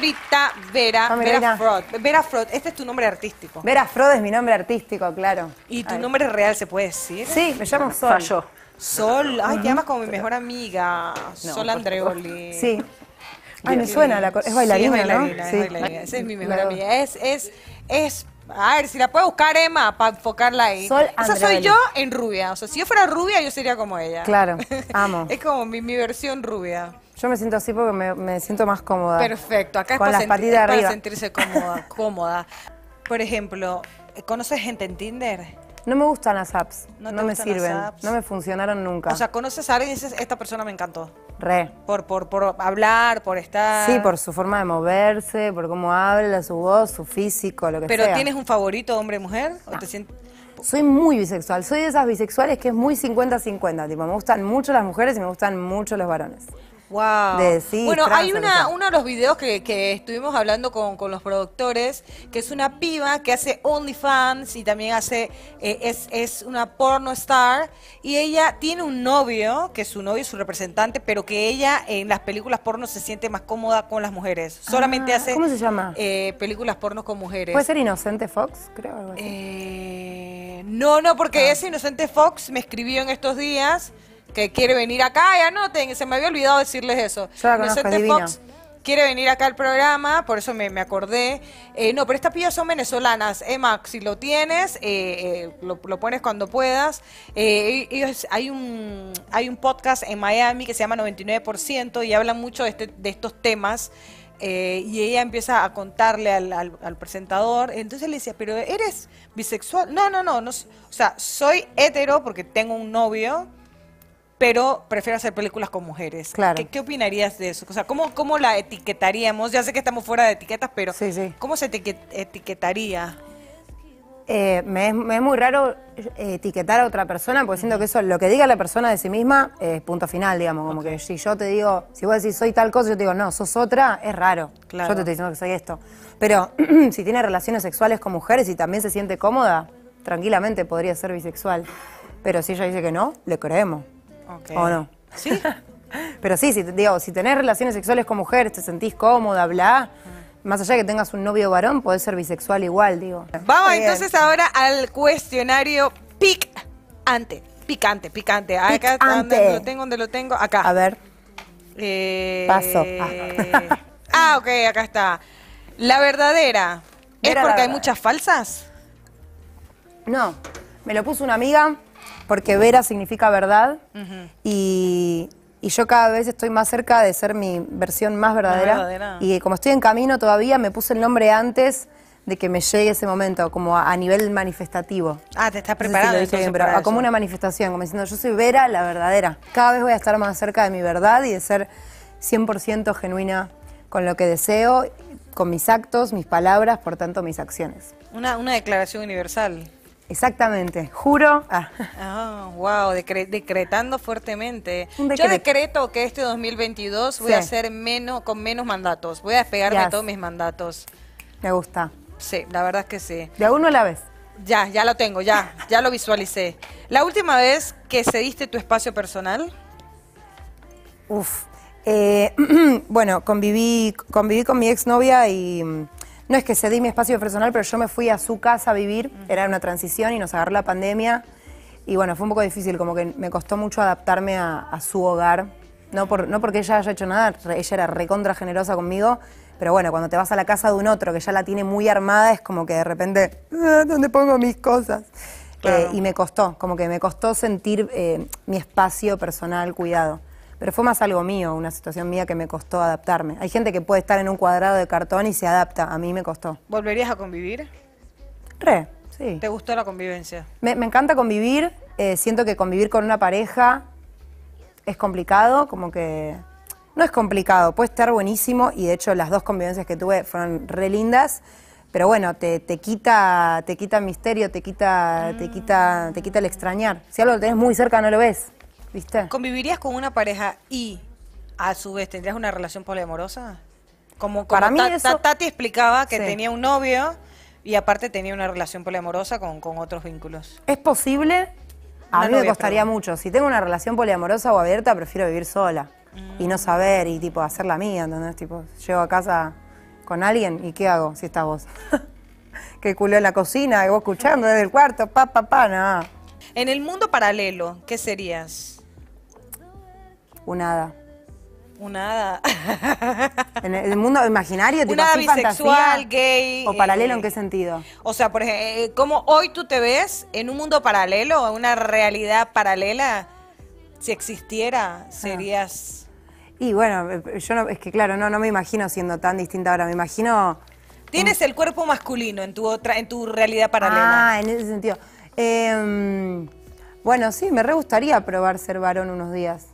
señorita Vera, ah, Vera Frode, Vera este es tu nombre artístico. Vera Frode es mi nombre artístico, claro. ¿Y tu nombre real se puede decir? Sí, me llamo Sol. Sol, ay, te llamas como mi mejor amiga, Sol Andreoli. Sí. Ay, me suena, la, es bailarina, sí, es bailarina, ¿no? Es bailarina. Esa es mi mejor amiga. Es, es, es, a ver, si la puedo buscar Emma para enfocarla ahí. Sol Andreoli. Esa soy yo en rubia. O sea, si yo fuera rubia, yo sería como ella. Claro, amo. es como mi, mi versión rubia. Yo me siento así porque me, siento más cómoda. Perfecto, acá es, para, sentirse cómoda, Por ejemplo, ¿conoces gente en Tinder? No me gustan las apps, no, me sirven, no me funcionaron nunca. O sea, conoces a alguien y dices, esta persona me encantó. Re. Por, por, hablar, por estar. Sí, por su forma de moverse, por cómo habla, su voz, su físico, lo que sea. ¿Pero tienes un favorito hombre-mujer? Ah, soy muy bisexual, soy de esas bisexuales que es muy 50-50, tipo, me gustan mucho las mujeres y me gustan mucho los varones. Wow. bueno, hay una, uno de los videos que, estuvimos hablando con, con, los productores, que es una piba que hace OnlyFans y también hace, eh, es, es una porno star, y ella tiene un novio, que es su novio y su representante, pero que ella en las películas porno se siente más cómoda con las mujeres. Solamente ah, hace... ¿Cómo se llama? Eh, películas porno con mujeres. ¿Puede ser Inocente Fox, creo? Eh, no, no, porque ah. ese Inocente Fox me escribió en estos días que quiere venir acá, ya noten, se me había olvidado decirles eso. quiere venir acá al programa, por eso me, acordé. Eh, no, pero estas pillas son venezolanas. Emma, si lo tienes, eh, eh, lo, pones cuando puedas. Ellos, hay, un, hay un podcast en Miami que se llama 99% y hablan mucho de, este, de estos temas. y ella empieza a contarle al, presentador. Entonces le decía, pero ¿eres bisexual? No, no, no, no. O sea, soy hetero porque tengo un novio pero prefiero hacer películas con mujeres. ¿Qué, opinarías de eso? O sea, ¿cómo, la etiquetaríamos? Ya sé que estamos fuera de etiquetas, pero ¿cómo se etiquetaría? Eh, me, es, muy raro eh, etiquetar a otra persona, porque siento que eso, lo que diga la persona de sí misma, es punto final, digamos. Como que si yo te digo, si vos decís soy tal cosa, yo te digo, no, sos otra, es raro. Yo te estoy diciendo que soy esto. Pero si tiene relaciones sexuales con mujeres y también se siente cómoda, tranquilamente podría ser bisexual. Pero si ella dice que no, le creemos. ¿O no? Sí. Pero sí, si, digo, si tenés relaciones sexuales con mujeres, te sentís cómoda, bla, más allá de que tengas un novio varón, podés ser bisexual igual, digo. Vamos entonces ahora al cuestionario picante, picante, picante. Acá Donde, lo tengo, donde lo tengo, acá. A ver. Eh, Paso. Ah. ok, acá está. La verdadera. ¿Es porque hay muchas falsas? No, me lo puso una amiga porque Vera significa verdad y, yo cada vez estoy más cerca de ser mi versión más verdadera. Y como estoy en camino todavía, me puse el nombre antes de que me llegue ese momento, como a, nivel manifestativo. Ah, te estás preparando. Ah, como una manifestación, como diciendo, yo soy Vera, la verdadera. Cada vez voy a estar más cerca de mi verdad y de ser 100% genuina con lo que deseo, con mis actos, mis palabras, por tanto mis acciones. Una, una declaración universal. Exactamente, juro. Ah. wow, ah, decretando fuertemente. Yo decreto que este 2022 voy a hacer menos, con menos mandatos. Voy a despegarme todos mis mandatos. Me gusta. Sí, la verdad es que sí. De a uno a la vez. Ya, ya lo tengo, ya, ya lo visualicé. ¿La última vez que cediste tu espacio personal? Uf. Eh, bueno, conviví, conviví con mi exnovia y mm, no es que cedí mi espacio personal, pero yo me fui a su casa a vivir, mm. era una transición y nos agarró la pandemia. Y bueno, fue un poco difícil, como que me costó mucho adaptarme a, su hogar. No, porque ella haya hecho nada, ella era recontra generosa conmigo, pero bueno, cuando te vas a la casa de un otro que ya la tiene muy armada, es como que de repente, ah, ¿dónde pongo mis cosas? Eh, y me costó, como que me costó sentir eh, mi espacio personal cuidado pero fue más algo mío, una situación mía que me costó adaptarme. Hay gente que puede estar en un cuadrado de cartón y se adapta, a mí me costó. ¿Volverías a convivir? Re, sí. ¿Te gustó la convivencia? Me, encanta convivir, eh, siento que convivir con una pareja es complicado, como que... No es complicado, puede estar buenísimo y de hecho las dos convivencias que tuve fueron re lindas, pero bueno, te, quita te quita misterio, te quita, te mm. quita te quita el extrañar. Si algo lo tenés muy cerca no lo ves. ¿Viste? ¿Convivirías con una pareja y a su vez tendrías una relación poliamorosa? Como, como Para mí Tati explicaba que tenía un novio y aparte tenía una relación poliamorosa con, otros vínculos. ¿Es posible? A mí me costaría mucho. Si tengo una relación poliamorosa o abierta, prefiero vivir sola y no mm. saber y tipo hacer la mía, ¿entendés? Tipo, llego a casa con alguien y ¿qué hago si está vos? que culé en la cocina, y vos escuchando desde el cuarto, pa, pa, pa, nada. En el mundo paralelo, ¿qué serías? Un hada. hada. en el mundo imaginario, tipo bisexual, gay. ¿O paralelo eh, en qué sentido? O sea, por ejemplo, eh, ¿cómo hoy tú te ves en un mundo paralelo, en una realidad paralela? Si existiera, ah. serías. Y bueno, yo no, es que claro, no, no me imagino siendo tan distinta ahora. Me imagino. Tienes el cuerpo masculino en tu otra, en tu realidad paralela. Ah, en ese sentido. Em, bueno, sí, me re gustaría probar ser varón unos días.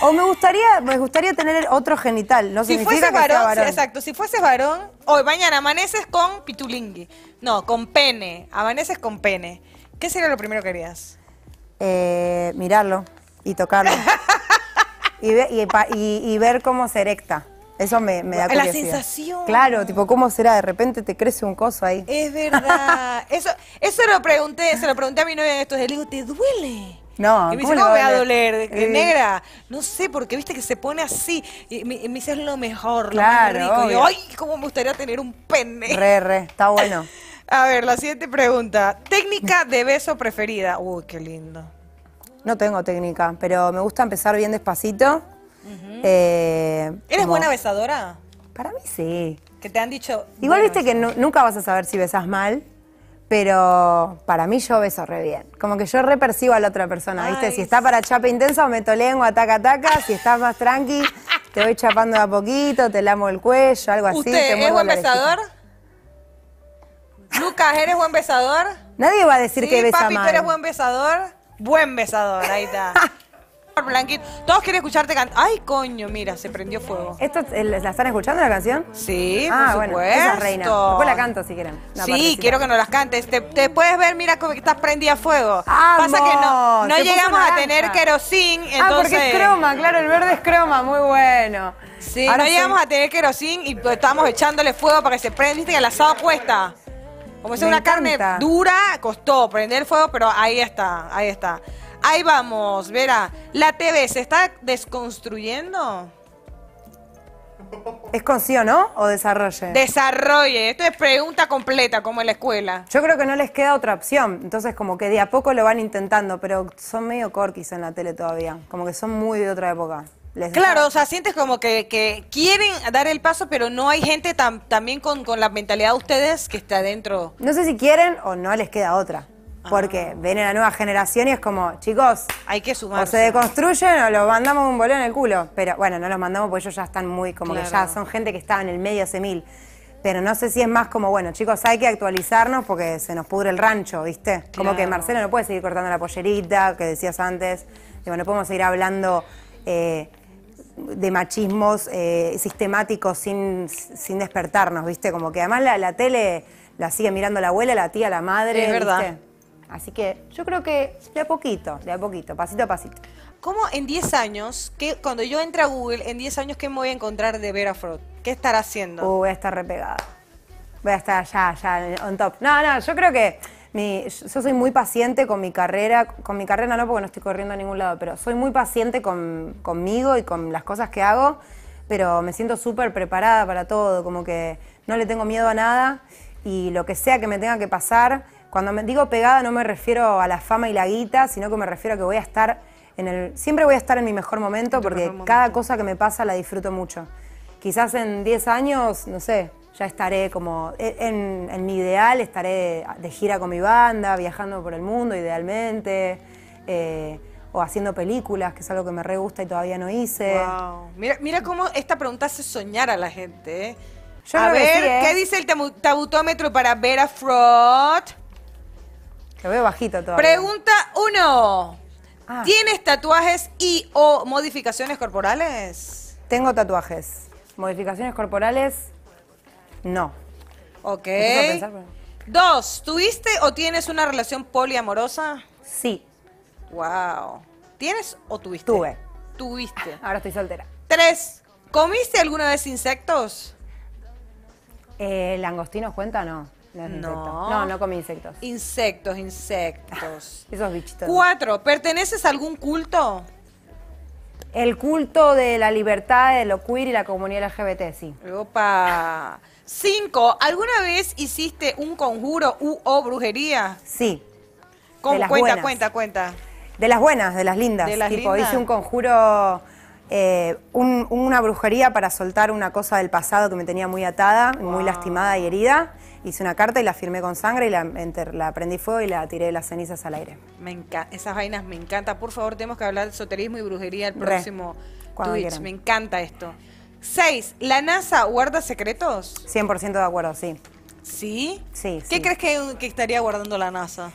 O me gustaría, me gustaría tener otro genital. si varón, Exacto, si fueses varón, hoy mañana amaneces con pitulingue No, con pene. Amaneces con pene. ¿Qué sería lo primero que harías? Eh, mirarlo y tocarlo. y, ver cómo se erecta. Eso me, me da La sensación. Claro, tipo, ¿cómo será? De repente te crece un coso ahí. Es verdad. eso, eso lo pregunté, se lo pregunté a mi novia estos Le digo, ¿te duele? No, y me dice, ¿cómo, a doler? Eh, negra? No sé, porque viste que se pone así. Y me, dice, es lo mejor, claro, lo más rico. ay, cómo me gustaría tener un pene. Re, re, está bueno. a ver, la siguiente pregunta. Técnica de beso preferida. Uy, qué lindo. No tengo técnica, pero me gusta empezar bien despacito. Eh, ¿Eres buena besadora? Para mí sí. Que te han dicho. Igual viste que nunca vas a saber si besas mal pero para mí yo beso re bien. Como que yo re percibo a la otra persona, ¿viste? Si está para chapa intenso, meto lengua, ataca ataca Si estás más tranqui, te voy chapando a poquito, te lamo el cuello, algo así. ¿Usted es buen besador? Lucas, ¿eres buen besador? Nadie va a decir que besa papi, papi, tú eres buen besador. Buen besador, ahí está. Todos quieren escucharte cantar. Ay, coño, mira, se prendió fuego. ¿Esto, ¿La están escuchando la canción? Sí, ah, Bueno, Después la canto si quieren. sí, quiero que nos las cantes. Te, puedes ver, mira, cómo estás prendida a fuego. Pasa que no, no llegamos a tener querosín. Entonces... Ah, porque es croma, claro, el verde es croma, muy bueno. no llegamos a tener querosín y pues, estamos echándole fuego para que se prenda. Viste que el asado cuesta. Como es una carne dura, costó prender fuego, pero ahí está, ahí está. Ahí vamos, Vera. La TV se está desconstruyendo. ¿Es con o no? ¿O desarrolle? Desarrolle. Esto es pregunta completa, como en la escuela. Yo creo que no les queda otra opción. Entonces, como que de a poco lo van intentando, pero son medio corquis en la tele todavía. Como que son muy de otra época. claro, o sea, sientes como que, quieren dar el paso, pero no hay gente también con, la mentalidad de ustedes que está adentro. No sé si quieren o no les queda otra. Porque ah. viene la nueva generación y es como, chicos, hay que O se deconstruyen o los mandamos un bolón en el culo. Pero bueno, no los mandamos porque ellos ya están muy, como que ya son gente que estaba en el medio hace mil. Pero no sé si es más como, bueno, chicos, hay que actualizarnos porque se nos pudre el rancho, ¿viste? Como que Marcelo no puede seguir cortando la pollerita que decías antes. Digo, no podemos seguir hablando. Eh, de machismos eh, sistemáticos sin, despertarnos, ¿viste? Como que además la, tele la sigue mirando la abuela, la tía, la madre. Es verdad. Así que yo creo que de a poquito, de a poquito, pasito a pasito. ¿Cómo en 10 años, que cuando yo entre a Google, en 10 años, qué me voy a encontrar de Vera Frost? ¿Qué estará haciendo? Uh, voy a estar repegada. Voy a estar ya, ya, on top. No, no, yo creo que yo soy muy paciente con mi carrera, con mi carrera no porque no estoy corriendo a ningún lado, pero soy muy paciente con, conmigo y con las cosas que hago, pero me siento súper preparada para todo, como que no le tengo miedo a nada y lo que sea que me tenga que pasar, cuando me digo pegada no me refiero a la fama y la guita, sino que me refiero a que voy a estar en el... Siempre voy a estar en mi mejor momento porque cada cosa que me pasa la disfruto mucho. Quizás en 10 años, no sé, ya estaré como... E, en, mi ideal estaré de gira con mi banda, viajando por el mundo idealmente. Eh, o haciendo películas, que es algo que me re gusta y todavía no hice. Wow. Mira, mira cómo esta pregunta hace soñar a la gente. ¿eh? a ver, ¿qué ¿eh? dice el tabutómetro para ver a Fraud? Lo veo bajito todavía. Pregunta uno. Ah. ¿Tienes tatuajes y o modificaciones corporales? Tengo tatuajes. ¿Modificaciones corporales? No. Ok. Dos, ¿tuviste o tienes una relación poliamorosa? Sí. Wow. ¿Tienes o tuviste? Tuve. Tuviste. Ahora estoy soltera. Tres, ¿comiste alguna vez insectos? Eh, ¿Langostinos o no? no. no. comí insectos. Insectos, insectos. Esos bichitos. Cuatro, ¿perteneces a algún culto? El culto de la libertad, de lo queer y la comunidad LGBT, sí. Opa. Cinco, ¿alguna vez hiciste un conjuro u o brujería? Sí. ¿Cómo? cuenta, cuenta, cuenta. De las buenas, de las lindas. De hice un conjuro, eh, una brujería para soltar una cosa del pasado que me tenía muy atada, muy lastimada y herida hice una carta y la firmé con sangre y la, la prendí fuego y la tiré de las cenizas al aire. Me encanta, esas vainas me encanta. Por favor, tenemos que hablar de esoterismo y brujería el próximo cuando Twitch. Me encanta esto. Seis, ¿la NASA guarda secretos? 100% de acuerdo, sí. ¿Sí? Sí. ¿Qué crees que, estaría guardando la NASA?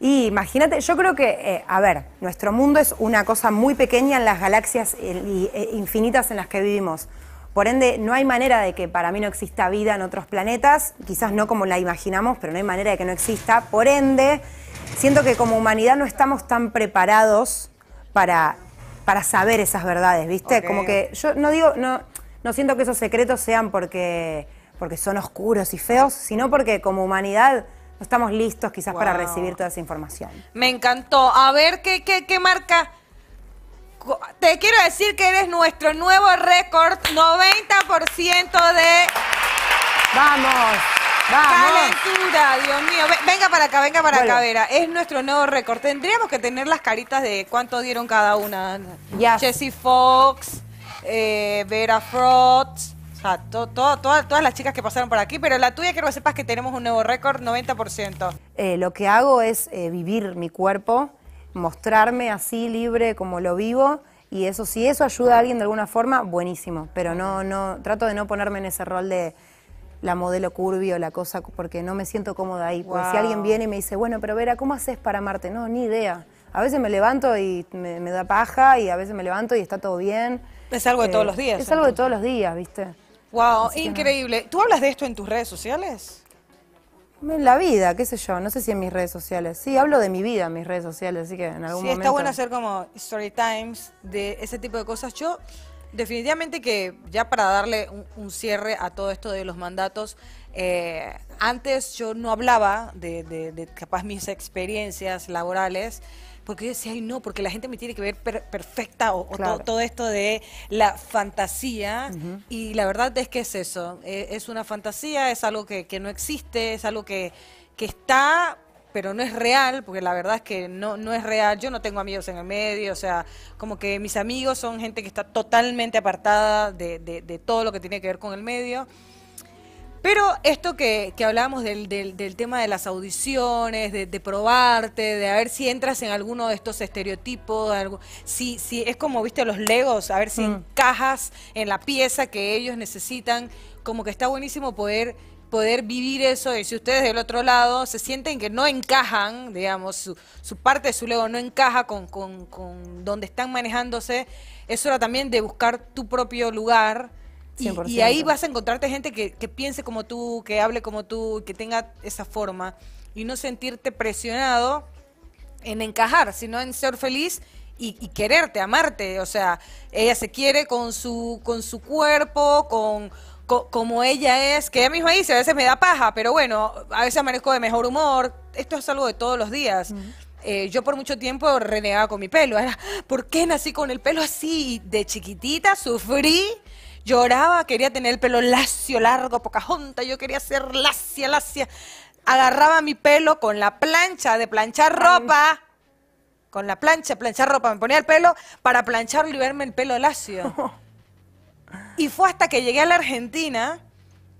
Y imagínate, yo creo que, eh, a ver, nuestro mundo es una cosa muy pequeña en las galaxias eh, eh, infinitas en las que vivimos. Por ende, no hay manera de que para mí no exista vida en otros planetas, quizás no como la imaginamos, pero no hay manera de que no exista. Por ende, siento que como humanidad no estamos tan preparados para, para saber esas verdades, ¿viste? Como que yo no digo, no, no siento que esos secretos sean porque, porque son oscuros y feos, sino porque como humanidad no estamos listos quizás para recibir toda esa información. Me encantó. A ver, ¿qué, qué, qué marca? te quiero decir que eres nuestro nuevo récord, 90% de... Vamos. Vamos. Calentura, Dios mío. Venga para acá, venga para acá, Vera. Es nuestro nuevo récord. Tendríamos que tener las caritas de cuánto dieron cada una. Ya. Jessie Fox, eh, Vera Frost, O sea, todas las chicas que pasaron por aquí, pero la tuya quiero que sepas que tenemos un nuevo récord, 90%. Eh, lo que hago es eh, vivir mi cuerpo, mostrarme así libre como lo vivo y eso si eso ayuda a alguien de alguna forma, buenísimo, pero no no trato de no ponerme en ese rol de la modelo curvio o la cosa porque no me siento cómoda ahí, porque si alguien viene y me dice, "Bueno, pero Vera, ¿cómo haces para amarte?" No, ni idea. A veces me levanto y me, da paja y a veces me levanto y está todo bien. Es algo de todos eh, los días. Es algo de todos los días, ¿viste? Wow, increíble. ¿Tú hablas de esto en tus redes sociales? En la vida, qué sé yo, no sé si en mis redes sociales. Sí, hablo de mi vida en mis redes sociales, así que en algún momento... Sí, está bueno hacer como story times de ese tipo de cosas. Yo definitivamente que ya para darle un, cierre a todo esto de los mandatos, eh, antes yo no hablaba de, de capaz mis experiencias laborales, porque yo decía, ay no, porque la gente me tiene que ver perfecta o, todo, esto de la fantasía. Y la verdad es que es eso, e, es una fantasía, es algo que, no existe, es algo que, está pero no es real, porque la verdad es que no, no es real. Yo no tengo amigos en el medio, o sea, como que mis amigos son gente que está totalmente apartada de, de, de todo lo que tiene que ver con el medio. Pero esto que, que hablábamos del, tema de las audiciones, de, probarte, de a ver si entras en alguno de estos estereotipos, algo, si, si es como, viste, los legos, a ver si mm. encajas en la pieza que ellos necesitan, como que está buenísimo poder poder vivir eso y si ustedes del otro lado se sienten que no encajan, digamos, su, su parte de su lego no encaja con, con, con donde están manejándose, eso era también de buscar tu propio lugar y, ahí vas a encontrarte gente que, piense como tú, que hable como tú, que tenga esa forma y no sentirte presionado en encajar, sino en ser feliz y, quererte, amarte. O sea, ella se quiere con su, con su cuerpo, con, como ella es, que ella misma dice, a veces me da paja, pero bueno, a veces amanezco de mejor humor, esto es algo de todos los días. Eh, yo por mucho tiempo renegaba con mi pelo, era, ah, ¿por qué nací con el pelo así? De chiquitita sufrí Lloraba, quería tener el pelo lacio, largo, poca junta yo quería ser lacia, lacia. Agarraba mi pelo con la plancha de planchar ropa. Con la plancha, planchar ropa, me ponía el pelo para planchar y verme el pelo lacio. Y fue hasta que llegué a la Argentina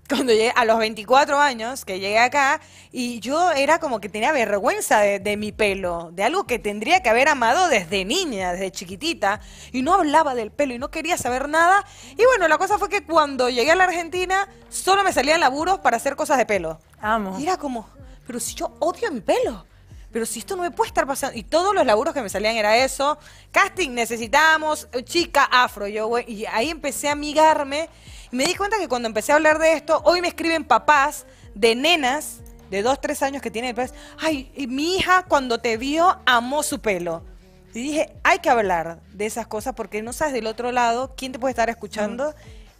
cuando llegué a los 24 años que llegué acá y yo era como que tenía vergüenza de, mi pelo, de algo que tendría que haber amado desde niña, desde chiquitita, y no hablaba del pelo y no quería saber nada. Y bueno, la cosa fue que cuando llegué a la Argentina solo me salían laburos para hacer cosas de pelo. Amo. Y era como, pero si yo odio mi pelo pero si esto no me puede estar pasando. Y todos los laburos que me salían era eso. Casting necesitamos, chica afro. Yo, y ahí empecé a amigarme y me di cuenta que cuando empecé a hablar de esto, hoy me escriben papás de nenas de dos, tres años que tienen el pez. Ay, mi hija cuando te vio amó su pelo. Y dije, hay que hablar de esas cosas porque no sabes del otro lado quién te puede estar escuchando.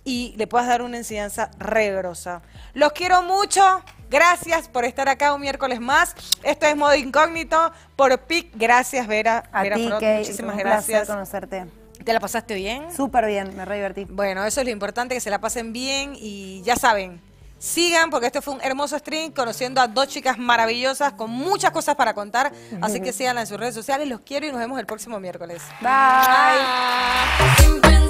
y le puedas dar una enseñanza regrosa. Los quiero mucho. Gracias por estar acá un miércoles más. Esto es Modo Incógnito por PIC. Gracias, Vera. A ti, Muchísimas un gracias. conocerte. ¿Te la pasaste bien? Súper bien, me re divertí. Bueno, eso es lo importante, que se la pasen bien y ya saben, sigan porque este fue un hermoso stream conociendo a dos chicas maravillosas con muchas cosas para contar. Así que síganla en sus redes sociales, los quiero y nos vemos el próximo miércoles. Bye.